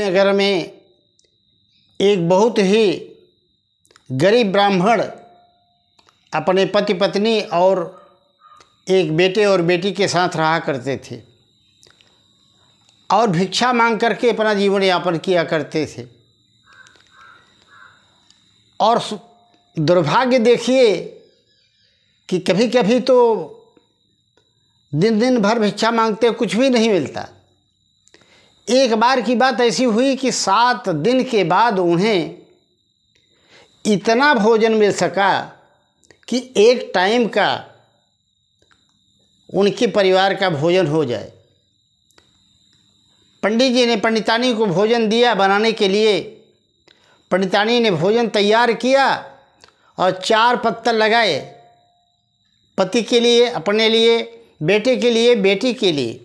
नगर में एक बहुत ही गरीब ब्राह्मण अपने पति पत्नी और एक बेटे और बेटी के साथ रहा करते थे और भिक्षा मांग करके अपना जीवन यापन किया करते थे और दुर्भाग्य देखिए कि कभी कभी तो दिन दिन भर भिक्षा मांगते कुछ भी नहीं मिलता एक बार की बात ऐसी हुई कि सात दिन के बाद उन्हें इतना भोजन मिल सका कि एक टाइम का उनके परिवार का भोजन हो जाए पंडित जी ने पंडितानी को भोजन दिया बनाने के लिए पंडितानी ने भोजन तैयार किया और चार पत्थर लगाए पति के लिए अपने लिए बेटे के लिए बेटी के लिए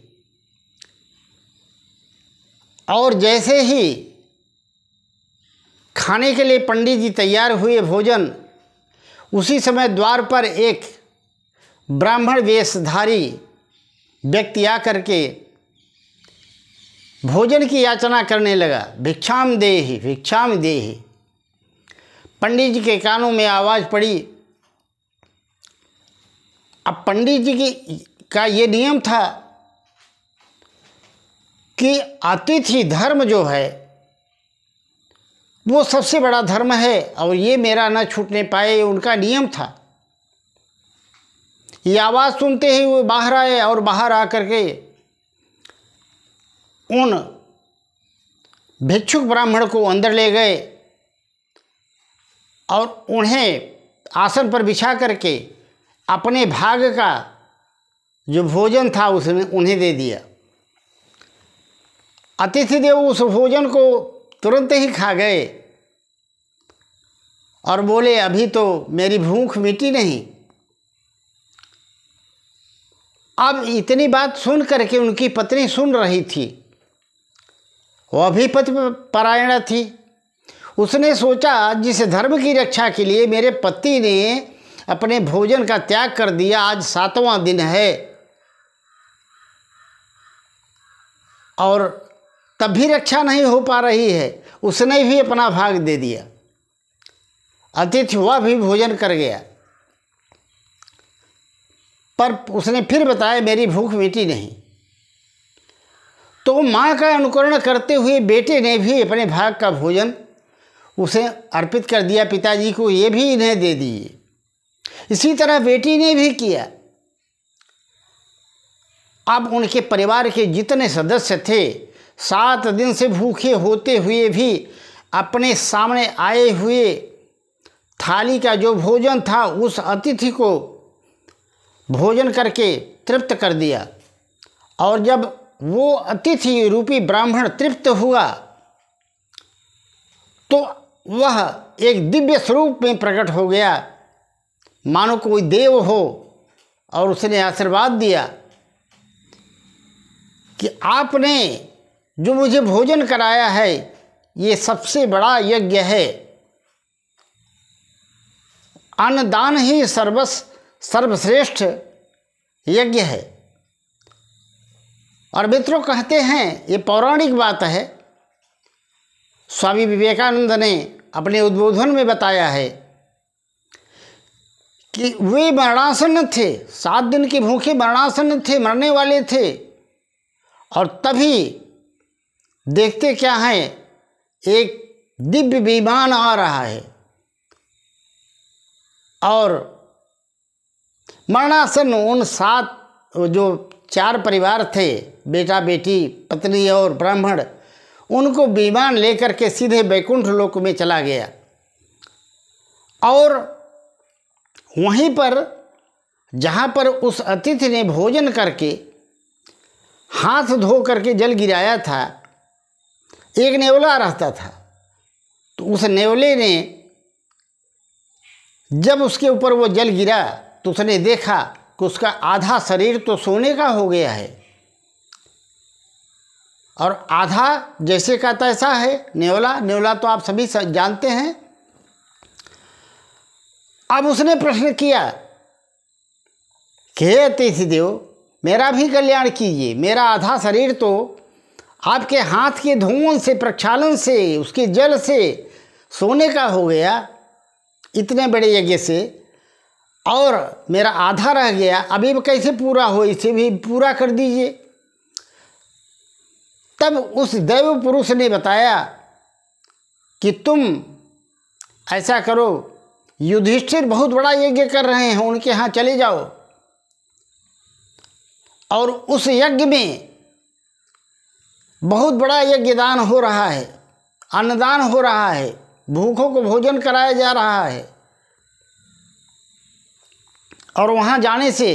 और जैसे ही खाने के लिए पंडित जी तैयार हुए भोजन उसी समय द्वार पर एक ब्राह्मण वेशधारी व्यक्ति आकर के भोजन की याचना करने लगा भिक्षाम दे ही भिक्षाम दे ही पंडित जी के कानों में आवाज़ पड़ी अब पंडित जी की का ये नियम था कि अतिथि धर्म जो है वो सबसे बड़ा धर्म है और ये मेरा न छूटने पाए उनका नियम था ये आवाज़ सुनते ही वो बाहर आए और बाहर आकर के उन भिक्षुक ब्राह्मण को अंदर ले गए और उन्हें आसन पर बिछा करके अपने भाग का जो भोजन था उसने उन्हें दे दिया अतिथि देव उस भोजन को तुरंत ही खा गए और बोले अभी तो मेरी भूख मिटी नहीं अब इतनी बात सुन करके उनकी पत्नी सुन रही थी वह भी पति परायण थी उसने सोचा जिस धर्म की रक्षा के लिए मेरे पति ने अपने भोजन का त्याग कर दिया आज सातवां दिन है और तब भी रक्षा नहीं हो पा रही है उसने भी अपना भाग दे दिया अतिथि वह भी भोजन कर गया पर उसने फिर बताया मेरी भूख मिटी नहीं तो माँ का अनुकरण करते हुए बेटे ने भी अपने भाग का भोजन उसे अर्पित कर दिया पिताजी को ये भी इन्हें दे दिए इसी तरह बेटी ने भी किया अब उनके परिवार के जितने सदस्य थे सात दिन से भूखे होते हुए भी अपने सामने आए हुए थाली का जो भोजन था उस अतिथि को भोजन करके तृप्त कर दिया और जब वो अतिथि रूपी ब्राह्मण तृप्त हुआ तो वह एक दिव्य स्वरूप में प्रकट हो गया मानो कोई देव हो और उसने आशीर्वाद दिया कि आपने जो मुझे भोजन कराया है ये सबसे बड़ा यज्ञ है अन्नदान ही सर्वस सर्वश्रेष्ठ यज्ञ है और मित्रों कहते हैं ये पौराणिक बात है स्वामी विवेकानंद ने अपने उद्बोधन में बताया है कि वे मरणासन थे सात दिन के भूखे मरणासन थे मरने वाले थे और तभी देखते क्या हैं एक दिव्य विमान आ रहा है और मरणासन उन सात जो चार परिवार थे बेटा बेटी पत्नी और ब्राह्मण उनको विमान लेकर के सीधे बैकुंठ लोक में चला गया और वहीं पर जहाँ पर उस अतिथि ने भोजन करके हाथ धो करके जल गिराया था एक नेवला रहता था तो उस नेवले ने जब उसके ऊपर वो जल गिरा तो उसने देखा कि उसका आधा शरीर तो सोने का हो गया है और आधा जैसे का तैसा है नेवला नेवला तो आप सभी जानते हैं अब उसने प्रश्न किया कि हे अतिथिदेव मेरा भी कल्याण कीजिए मेरा आधा शरीर तो आपके हाथ के धुओं से प्रक्षालन से उसके जल से सोने का हो गया इतने बड़े यज्ञ से और मेरा आधा रह गया अभी कैसे पूरा हो इसे भी पूरा कर दीजिए तब उस दैव पुरुष ने बताया कि तुम ऐसा करो युधिष्ठिर बहुत बड़ा यज्ञ कर रहे हैं उनके यहाँ चले जाओ और उस यज्ञ में बहुत बड़ा यज्ञदान हो रहा है अन्नदान हो रहा है भूखों को भोजन कराया जा रहा है और वहाँ जाने से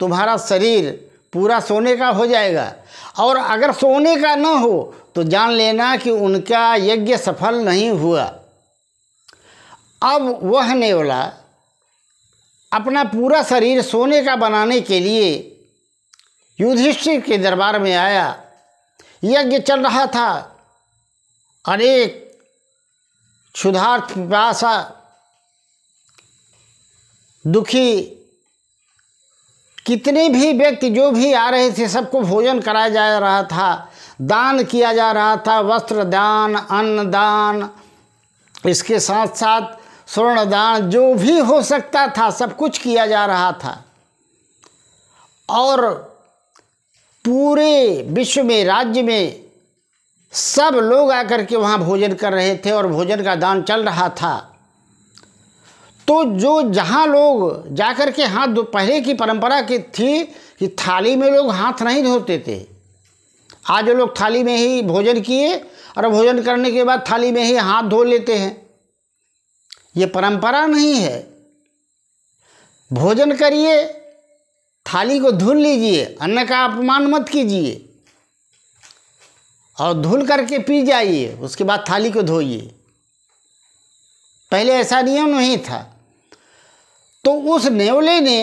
तुम्हारा शरीर पूरा सोने का हो जाएगा और अगर सोने का न हो तो जान लेना कि उनका यज्ञ सफल नहीं हुआ अब वह नेवला अपना पूरा शरीर सोने का बनाने के लिए युधिष्ठिर के दरबार में आया यज्ञ चल रहा था अनेक क्षुधार्थ पिपाशा दुखी कितने भी व्यक्ति जो भी आ रहे थे सबको भोजन कराया जा रहा था दान किया जा रहा था वस्त्र दान अन्न दान इसके साथ साथ स्वर्ण दान जो भी हो सकता था सब कुछ किया जा रहा था और पूरे विश्व में राज्य में सब लोग आकर के वहाँ भोजन कर रहे थे और भोजन का दान चल रहा था तो जो जहाँ लोग जाकर के हाथ पहले की परंपरा की थी कि थाली में लोग हाथ नहीं धोते थे आज लोग थाली में ही भोजन किए और भोजन करने के बाद थाली में ही हाथ धो लेते हैं ये परंपरा नहीं है भोजन करिए थाली को धुल लीजिए अन्न का अपमान मत कीजिए और धुल करके पी जाइए उसके बाद थाली को धोइए पहले ऐसा नियम नहीं था तो उस नेवले ने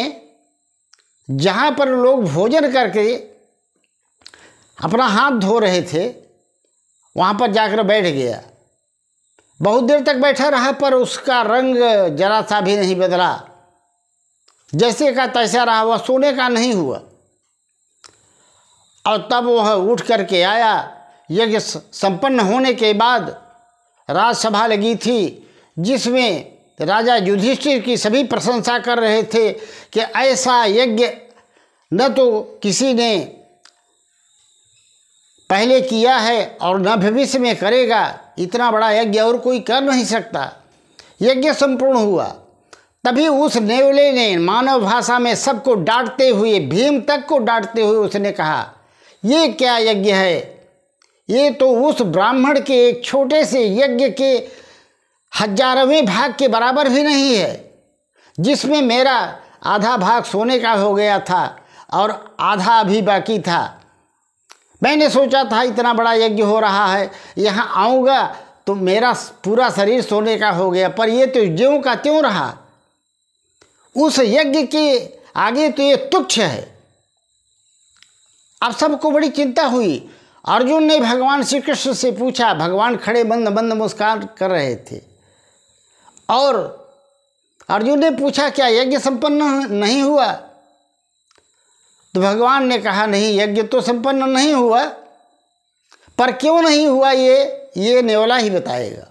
जहाँ पर लोग भोजन करके अपना हाथ धो रहे थे वहाँ पर जाकर बैठ गया बहुत देर तक बैठा रहा पर उसका रंग जरा सा भी नहीं बदला जैसे का तैसा रहा वह सोने का नहीं हुआ और तब वह उठ करके आया यज्ञ संपन्न होने के बाद राजसभा लगी थी जिसमें राजा युधिष्ठिर की सभी प्रशंसा कर रहे थे कि ऐसा यज्ञ न तो किसी ने पहले किया है और न भविष्य में करेगा इतना बड़ा यज्ञ और कोई कर नहीं सकता यज्ञ संपूर्ण हुआ तभी उस नेवले ने मानव भाषा में सबको डांटते हुए भीम तक को डांटते हुए उसने कहा ये क्या यज्ञ है ये तो उस ब्राह्मण के एक छोटे से यज्ञ के हजारवें भाग के बराबर भी नहीं है जिसमें मेरा आधा भाग सोने का हो गया था और आधा अभी बाकी था मैंने सोचा था इतना बड़ा यज्ञ हो रहा है यहाँ आऊँगा तो मेरा पूरा शरीर सोने का हो गया पर यह तो ज्यों का त्यों रहा उस यज्ञ के आगे तो ये तुच्छ है अब सबको बड़ी चिंता हुई अर्जुन ने भगवान श्री कृष्ण से पूछा भगवान खड़े बंद बंद मुस्कान कर रहे थे और अर्जुन ने पूछा क्या यज्ञ संपन्न नहीं हुआ तो भगवान ने कहा नहीं यज्ञ तो संपन्न नहीं हुआ पर क्यों नहीं हुआ ये ये नेवला ही बताएगा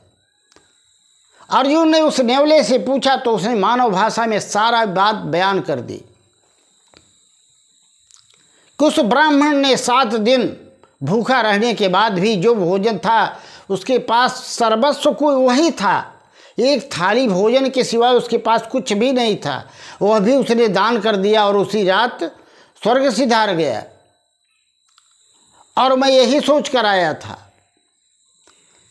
अर्जुन ने उस नेवले से पूछा तो उसने मानव भाषा में सारा बात बयान कर दी कुछ ब्राह्मण ने सात दिन भूखा रहने के बाद भी जो भोजन था उसके पास सर्वस्व को वही था एक थाली भोजन के सिवाय उसके पास कुछ भी नहीं था वह भी उसने दान कर दिया और उसी रात स्वर्ग सिधार गया और मैं यही सोच कर आया था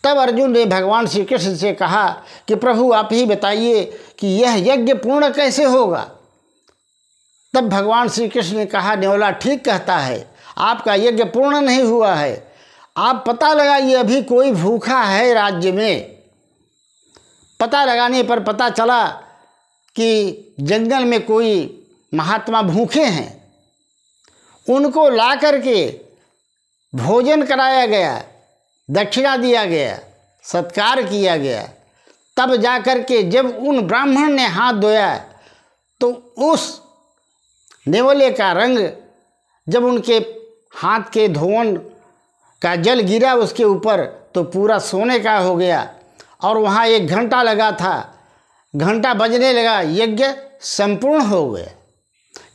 तब अर्जुन ने भगवान श्री कृष्ण से कहा कि प्रभु आप ही बताइए कि यह यज्ञ पूर्ण कैसे होगा तब भगवान श्री कृष्ण ने कहा न्योला ठीक कहता है आपका यज्ञ पूर्ण नहीं हुआ है आप पता लगाइए अभी कोई भूखा है राज्य में पता लगाने पर पता चला कि जंगल में कोई महात्मा भूखे हैं उनको ला करके भोजन कराया गया दक्षिणा दिया गया सत्कार किया गया तब जा कर के जब उन ब्राह्मण ने हाथ धोया तो उस नेवले का रंग जब उनके हाथ के धोवन का जल गिरा उसके ऊपर तो पूरा सोने का हो गया और वहाँ एक घंटा लगा था घंटा बजने लगा यज्ञ संपूर्ण हो गए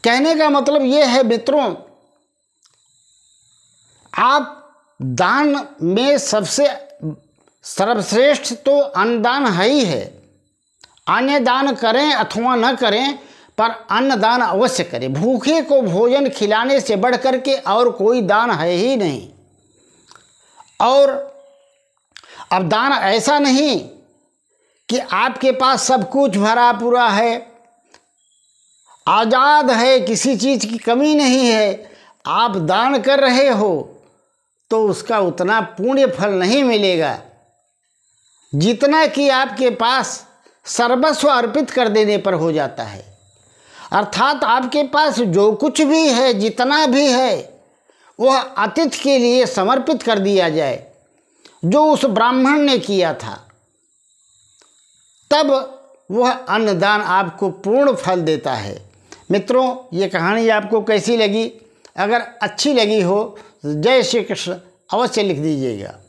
कहने का मतलब ये है मित्रों आप दान में सबसे सर्वश्रेष्ठ तो अन्नदान है ही है अन्य दान करें अथवा न करें पर अन्नदान अवश्य करें भूखे को भोजन खिलाने से बढ़कर के और कोई दान है ही नहीं और अब दान ऐसा नहीं कि आपके पास सब कुछ भरा पूरा है आज़ाद है किसी चीज़ की कमी नहीं है आप दान कर रहे हो तो उसका उतना पुण्य फल नहीं मिलेगा जितना कि आपके पास सर्वस्व अर्पित कर देने पर हो जाता है अर्थात आपके पास जो कुछ भी है जितना भी है वह अतिथि के लिए समर्पित कर दिया जाए जो उस ब्राह्मण ने किया था तब वह अन्नदान आपको पूर्ण फल देता है मित्रों ये कहानी आपको कैसी लगी अगर अच्छी लगी हो जय श्री कृष्ण अवश्य लिख दीजिएगा